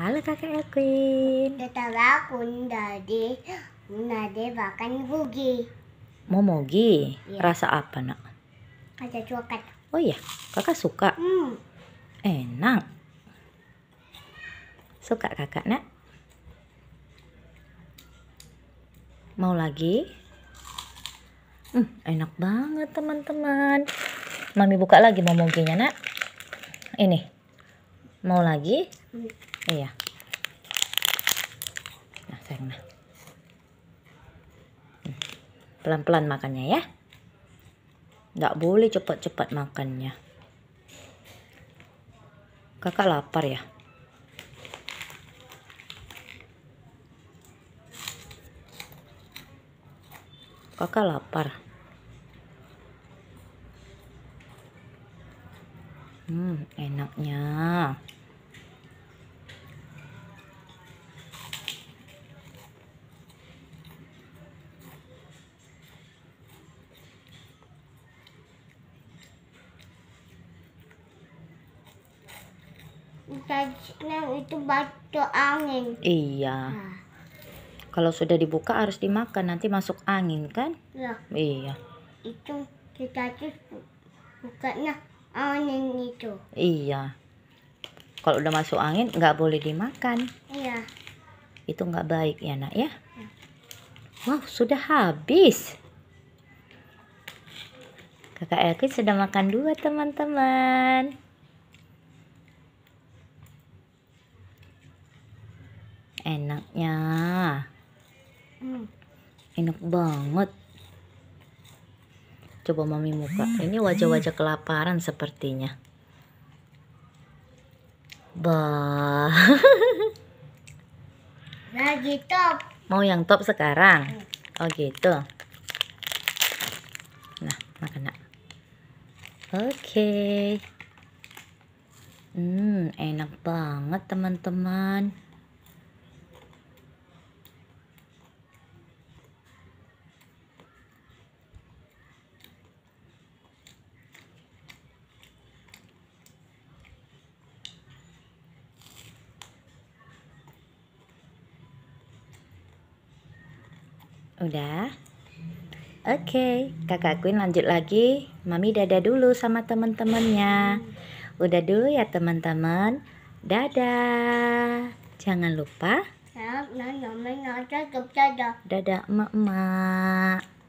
Halo kakak Elquin. Tetangga kun dari nade makan Mau mogi? Ya. Rasa apa nak? Rasa coklat. Oh iya, kakak suka? Hmm. Enak. Suka kakak nak? Mau lagi? Hmm, enak banget teman-teman. Mami buka lagi momoginya nak. Ini. Mau lagi? Hmm. Iya. Nah, sayang nah. Pelan-pelan makannya ya. Nggak boleh cepat-cepat makannya. Kakak lapar ya? Kakak lapar. Hmm, enaknya. itu batu angin. Iya. Nah. Kalau sudah dibuka harus dimakan nanti masuk angin kan? Ya. Iya. Itu kita bukanya angin itu. Iya. Kalau udah masuk angin nggak boleh dimakan. Iya. Itu nggak baik ya nak ya. Iya. Wow sudah habis. Kakak Elkin sudah makan dua teman-teman. Enaknya. Hmm. Enak banget. Coba mami muka Ini wajah-wajah kelaparan sepertinya. Bah. Lagi top. Mau yang top sekarang? Oh gitu. Nah, makan nak. Oke. Okay. Hmm, enak banget teman-teman. Udah? Oke, okay, kakak Queen lanjut lagi. Mami dadah dulu sama teman-temannya. Udah dulu ya teman-teman. Dadah. Jangan lupa. Dadah emak-emak.